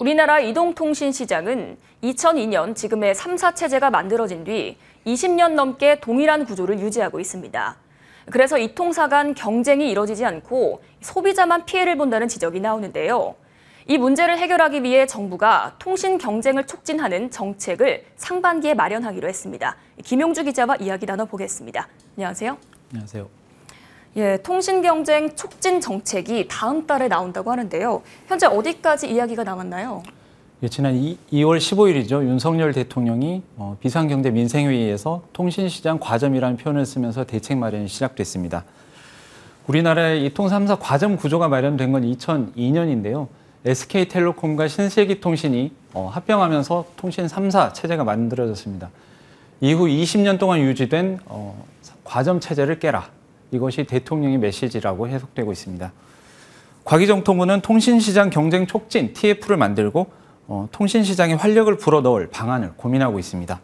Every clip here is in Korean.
우리나라 이동통신 시장은 2002년 지금의 3사 체제가 만들어진 뒤 20년 넘게 동일한 구조를 유지하고 있습니다. 그래서 이 통사 간 경쟁이 이뤄지지 않고 소비자만 피해를 본다는 지적이 나오는데요. 이 문제를 해결하기 위해 정부가 통신 경쟁을 촉진하는 정책을 상반기에 마련하기로 했습니다. 김용주 기자와 이야기 나눠보겠습니다. 안녕하세요. 안녕하세요. 예, 통신 경쟁 촉진 정책이 다음 달에 나온다고 하는데요. 현재 어디까지 이야기가 남았나요 예, 지난 2, 월 15일이죠. 윤석열 대통령이 어, 비상경제 민생회의에서 통신시장 과점이라는 표현을 쓰면서 대책 마련이 시작됐습니다. 우리나라의 이 통삼사 과점 구조가 마련된 건 2002년인데요. SK텔레콤과 신세기통신이 어, 합병하면서 통신 3사 체제가 만들어졌습니다. 이후 20년 동안 유지된 어, 과점 체제를 깨라 이것이 대통령의 메시지라고 해석되고 있습니다. 과기정통부는 통신시장 경쟁 촉진 TF를 만들고 어, 통신시장에 활력을 불어넣을 방안을 고민하고 있습니다.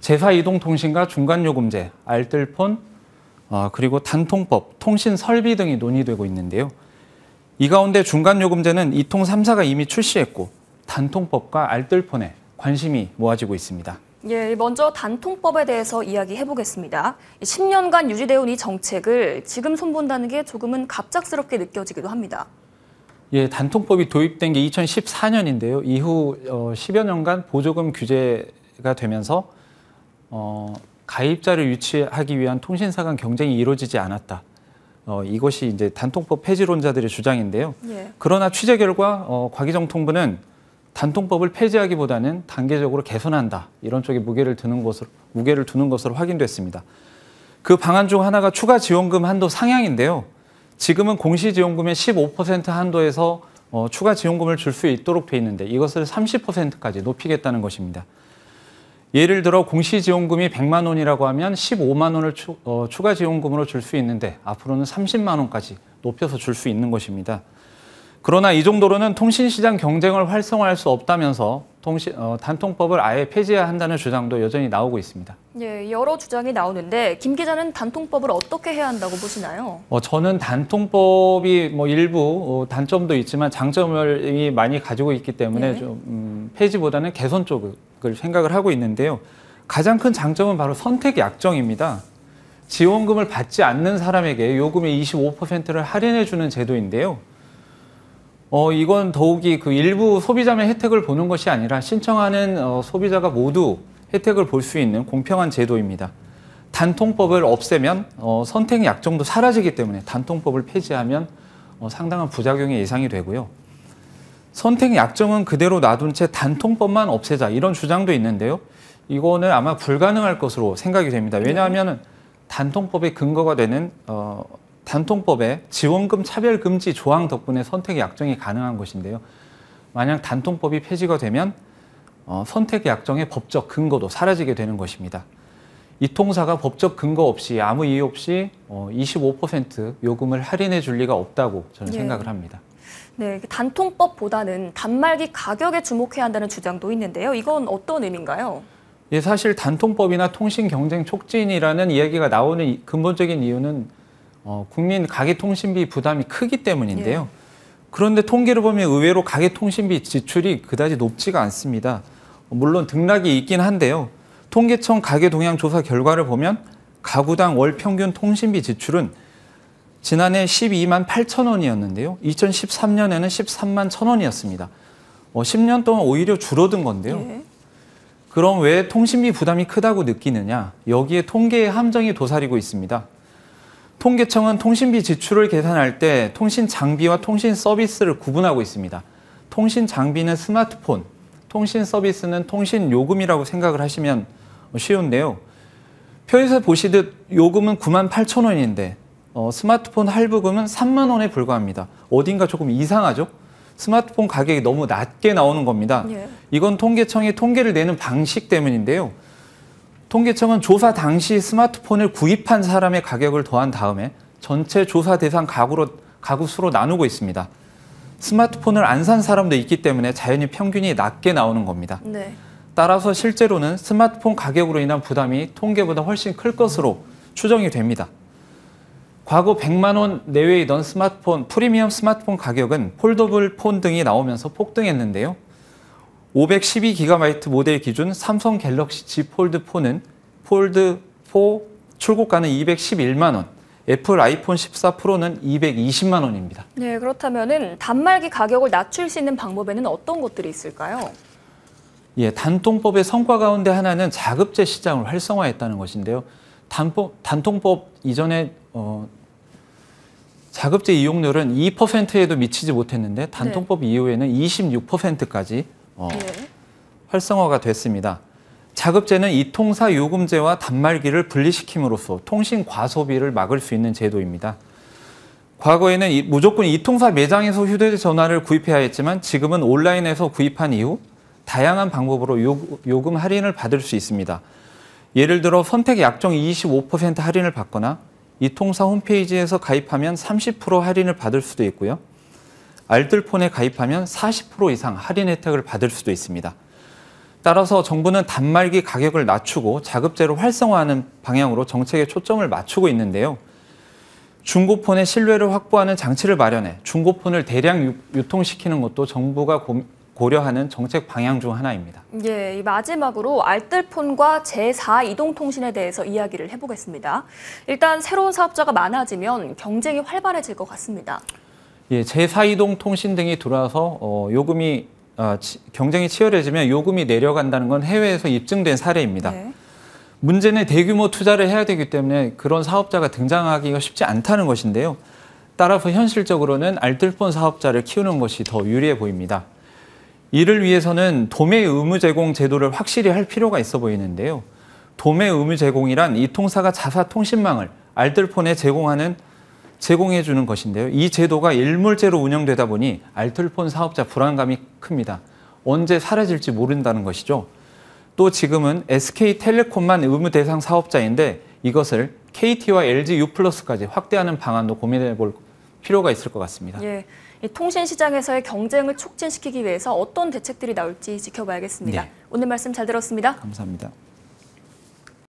제사이동통신과 중간요금제, 알뜰폰, 어, 그리고 단통법, 통신설비 등이 논의되고 있는데요. 이 가운데 중간요금제는 이통 3사가 이미 출시했고 단통법과 알뜰폰에 관심이 모아지고 있습니다. 예, 먼저 단통법에 대해서 이야기해 보겠습니다. 10년간 유지되어 온 이 정책을 지금 손본다는 게 조금은 갑작스럽게 느껴지기도 합니다. 예, 단통법이 도입된 게 2014년인데요. 이후 어, 10여 년간 보조금 규제가 되면서 어, 가입자를 유치하기 위한 통신사 간 경쟁이 이루어지지 않았다. 어, 이것이 이제 단통법 폐지론자들의 주장인데요. 예. 그러나 취재 결과 어, 과기정통부는 단통법을 폐지하기보다는 단계적으로 개선한다 이런 쪽에 무게를 두는 것으로 무게를 두는 것으로 확인됐습니다. 그 방안 중 하나가 추가 지원금 한도 상향인데요. 지금은 공시지원금의 15% 한도에서 어, 추가 지원금을 줄 수 있도록 돼 있는데 이것을 30%까지 높이겠다는 것입니다. 예를 들어 공시지원금이 100만 원이라고 하면 15만 원을 추, 어, 추가 지원금으로 줄 수 있는데 앞으로는 30만 원까지 높여서 줄 수 있는 것입니다. 그러나 이 정도로는 통신시장 경쟁을 활성화할 수 없다면서 통신, 어, 단통법을 아예 폐지해야 한다는 주장도 여전히 나오고 있습니다. 예, 여러 주장이 나오는데 김 기자는 단통법을 어떻게 해야 한다고 보시나요? 어, 저는 단통법이 뭐 일부 어, 단점도 있지만 장점을 많이 가지고 있기 때문에 예. 좀 음, 폐지보다는 개선 쪽을 생각을 하고 있는데요. 가장 큰 장점은 바로 선택 약정입니다. 지원금을 받지 않는 사람에게 요금의 25%를 할인해 주는 제도인데요. 어, 이건 더욱이 그 일부 소비자의 혜택을 보는 것이 아니라 신청하는 어, 소비자가 모두 혜택을 볼 수 있는 공평한 제도입니다. 단통법을 없애면 어, 선택 약정도 사라지기 때문에 단통법을 폐지하면 어, 상당한 부작용이 예상이 되고요. 선택 약정은 그대로 놔둔 채 단통법만 없애자 이런 주장도 있는데요. 이거는 아마 불가능할 것으로 생각이 됩니다. 왜냐하면 단통법의 근거가 되는 어, 단통법의 지원금 차별 금지 조항 덕분에 선택 약정이 가능한 것인데요. 만약 단통법이 폐지가 되면 어, 선택 약정의 법적 근거도 사라지게 되는 것입니다. 이 통사가 법적 근거 없이 아무 이유 없이 어, 25% 요금을 할인해 줄 리가 없다고 저는 예. 생각을 합니다. 네, 그 단통법보다는 단말기 가격에 주목해야 한다는 주장도 있는데요. 이건 어떤 의미인가요? 예, 사실 단통법이나 통신 경쟁 촉진이라는 이야기가 나오는 근본적인 이유는 어, 국민 가계통신비 부담이 크기 때문인데요. 예. 그런데 통계를 보면 의외로 가계통신비 지출이 그다지 높지가 않습니다. 물론 등락이 있긴 한데요. 통계청 가계동향조사 결과를 보면 가구당 월 평균 통신비 지출은 지난해 12만 8천 원이었는데요. 2013년에는 13만 천 원이었습니다. 어, 10년 동안 오히려 줄어든 건데요. 예. 그럼 왜 통신비 부담이 크다고 느끼느냐? 여기에 통계의 함정이 도사리고 있습니다. 통계청은 통신비 지출을 계산할 때 통신 장비와 통신 서비스를 구분하고 있습니다. 통신 장비는 스마트폰, 통신 서비스는 통신 요금이라고 생각을 하시면 쉬운데요. 표에서 보시듯 요금은 9만 8천 원인데 어, 스마트폰 할부금은 3만 원에 불과합니다. 어딘가 조금 이상하죠? 스마트폰 가격이 너무 낮게 나오는 겁니다. 예. 이건 통계청이 통계를 내는 방식 때문인데요. 통계청은 조사 당시 스마트폰을 구입한 사람의 가격을 더한 다음에 전체 조사 대상 가구로, 가구 수로 나누고 있습니다. 스마트폰을 안 산 사람도 있기 때문에 자연히 평균이 낮게 나오는 겁니다. 네. 따라서 실제로는 스마트폰 가격으로 인한 부담이 통계보다 훨씬 클 것으로 추정이 됩니다. 과거 100만 원 내외이던 스마트폰 프리미엄 스마트폰 가격은 폴더블 폰 등이 나오면서 폭등했는데요. 512GB 모델 기준 삼성 갤럭시 Z 폴드 4는 폴드 4 출고가는 211만 원, 애플 아이폰 14 프로는 220만 원입니다. 네, 그렇다면은 단말기 가격을 낮출 수 있는 방법에는 어떤 것들이 있을까요? 예, 단통법의 성과 가운데 하나는 자급제 시장을 활성화했다는 것인데요. 단법, 단통법 이전에 어, 자급제 이용률은 2%에도 미치지 못했는데 네. 단통법 네. 이후에는 26%까지 어, 네. 활성화가 됐습니다. 자급제는 이 통사 요금제와 단말기를 분리시킴으로써 통신 과소비를 막을 수 있는 제도입니다. 과거에는 이, 무조건 이 통사 매장에서 휴대전화를 구입해야 했지만 지금은 온라인에서 구입한 이후 다양한 방법으로 요, 요금 할인을 받을 수 있습니다. 예를 들어 선택 약정 25% 할인을 받거나 이 통사 홈페이지에서 가입하면 30% 할인을 받을 수도 있고요. 알뜰폰에 가입하면 40% 이상 할인 혜택을 받을 수도 있습니다. 따라서 정부는 단말기 가격을 낮추고 자급제로 활성화하는 방향으로 정책에 초점을 맞추고 있는데요. 중고폰의 신뢰를 확보하는 장치를 마련해 중고폰을 대량 유통시키는 것도 정부가 고, 고려하는 정책 방향 중 하나입니다. 예, 마지막으로 알뜰폰과 제4 이동통신에 대해서 이야기를 해보겠습니다. 일단 새로운 사업자가 많아지면 경쟁이 활발해질 것 같습니다. 예, 제4이동 통신 등이 들어와서 어, 요금이 어, 치, 경쟁이 치열해지면 요금이 내려간다는 건 해외에서 입증된 사례입니다. 네. 문제는 대규모 투자를 해야 되기 때문에 그런 사업자가 등장하기가 쉽지 않다는 것인데요. 따라서 현실적으로는 알뜰폰 사업자를 키우는 것이 더 유리해 보입니다. 이를 위해서는 도매 의무 제공 제도를 확실히 할 필요가 있어 보이는데요. 도매 의무 제공이란 이 통사가 자사 통신망을 알뜰폰에 제공하는 제공해 주는 것인데요. 이 제도가 일몰제로 운영되다 보니 알뜰폰 사업자 불안감이 큽니다. 언제 사라질지 모른다는 것이죠. 또 지금은 SK텔레콤만 의무 대상 사업자인데 이것을 KT와 LG U+까지 확대하는 방안도 고민해 볼 필요가 있을 것 같습니다. 예. 통신 시장에서의 경쟁을 촉진시키기 위해서 어떤 대책들이 나올지 지켜봐야겠습니다. 네. 오늘 말씀 잘 들었습니다. 감사합니다.